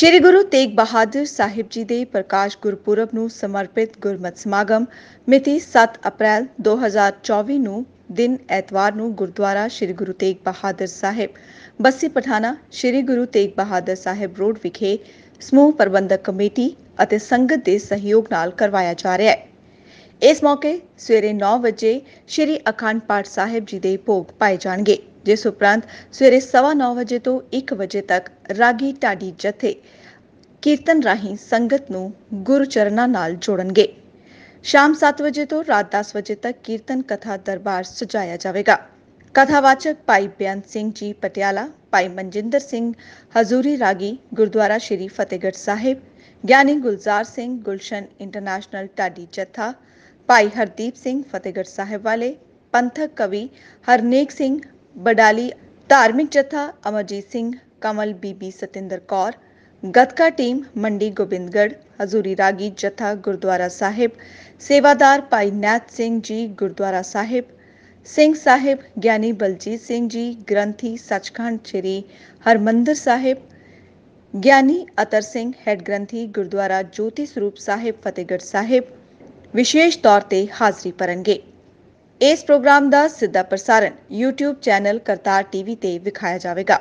ਸ਼੍ਰੀ ਗੁਰੂ ਤੇਗ ਬਹਾਦਰ ਸਾਹਿਬ ਜੀ ਦੇ ਪ੍ਰਕਾਸ਼ ਗੁਰਪੁਰਬ ਨੂੰ ਸਮਰਪਿਤ ਗੁਰਮਤਿ ਸਮਾਗਮ ਮਿਤੀ 7 ਅਪ੍ਰੈਲ 2024 ਨੂੰ ਦਿਨ ਐਤਵਾਰ ਨੂੰ ਗੁਰਦੁਆਰਾ ਸ਼੍ਰੀ ਗੁਰੂ ਤੇਗ ਬਹਾਦਰ ਸਾਹਿਬ ਬੱਸੀ ਪਠਾਣਾ ਸ਼੍ਰੀ ਗੁਰੂ ਤੇਗ ਬਹਾਦਰ ਸਾਹਿਬ ਰੋਡ ਵਿਖੇ ਸਮੂਹ ਪ੍ਰਬੰਧਕ ਕਮੇਟੀ ਅਤੇ ਸੰਗਤ ਦੇ ਸਹਿਯੋਗ ਨਾਲ ਕਰਵਾਇਆ ਜਾ ਰਿਹਾ ਹੈ ਇਸ ਮੌਕੇ ਸਵੇਰੇ 9 ਵਜੇ ਸ਼੍ਰੀ ਅਖੰਡ ਪਾਠ ਸਾਹਿਬ ਜੀ ਦੇ ਭੋਗ ਪਾਏ ਜਾਣਗੇ ਜਿਸ ਉਪਰੰਤ ਸਵੇਰੇ 9:30 ਵਜੇ ਤੋਂ 1 ਵਜੇ ਤੱਕ ਰਾਗੀ ਢਾਡੀ ਜਥੇ ਕੀਰਤਨ ਰਾਹੀਂ ਸੰਗਤ ਨੂੰ ਗੁਰੂ ਚਰਨਾਂ ਨਾਲ ਜੋੜਨਗੇ ਸ਼ਾਮ 7 ਵਜੇ ਤੋਂ ਰਾਤ 10 ਵਜੇ ਤੱਕ ਕੀਰਤਨ ਕਥਾ ਦਰਬਾਰ ਸਜਾਇਆ ਜਾਵੇਗਾ ਕਥਾਵਾਚਕ ਭਾਈ ਬਿਆਨ ਸਿੰਘ ਜੀ ਪਟਿਆਲਾ ਭਾਈ ਮਨਜਿੰਦਰ ਸਿੰਘ ਹਜ਼ੂਰੀ ਰਾਗੀ ਗੁਰਦੁਆਰਾ ਸ਼੍ਰੀ ਫਤਿਹਗੜ੍ਹ ਸਾਹਿਬ ਗਿਆਨੀ ਗੁਲਜ਼ਾਰ ਸਿੰਘ ਗੁਲਸ਼ਨ ਇੰਟਰਨੈਸ਼ਨਲ ਟਾਡੀ ਜੱਥਾ ਭਾਈ ਹਰਦੀਪ ਸਿੰਘ ਫਤਿਹਗੜ੍ਹ ਸਾਹਿਬ ਵਾਲੇ ਪੰਥਕ ਕਵੀ ਹਰਨੇਕ ਸਿੰਘ बडाली धार्मिक जत्था अमरजीत सिंह कमल बीबी सतेंद्र कौर गतका टीम मंडी गोबिंदगढ़ हजूरी रागी जत्था गुरुद्वारा साहिब सेवादार भाई नैथ सिंह जी गुरुद्वारा साहिब सिंह साहिब ज्ञानी बलजीत सिंह जी ग्रंथी सचखंड श्री हरिमंदर साहिब ज्ञानी अतर सिंह हेड ग्रंथी गुरद्वारा ज्योति स्वरूप साहिब फतेहगढ़ साहिब विशेष तौर पर हाजिरी भरणगे ਇਸ ਪ੍ਰੋਗਰਾਮ ਦਾ ਸਿੱਧਾ ਪ੍ਰਸਾਰਣ YouTube ਚੈਨਲ ਕਰਤਾਰ ਟੀਵੀ ਤੇ ਵਿਖਾਇਆ ਜਾਵੇਗਾ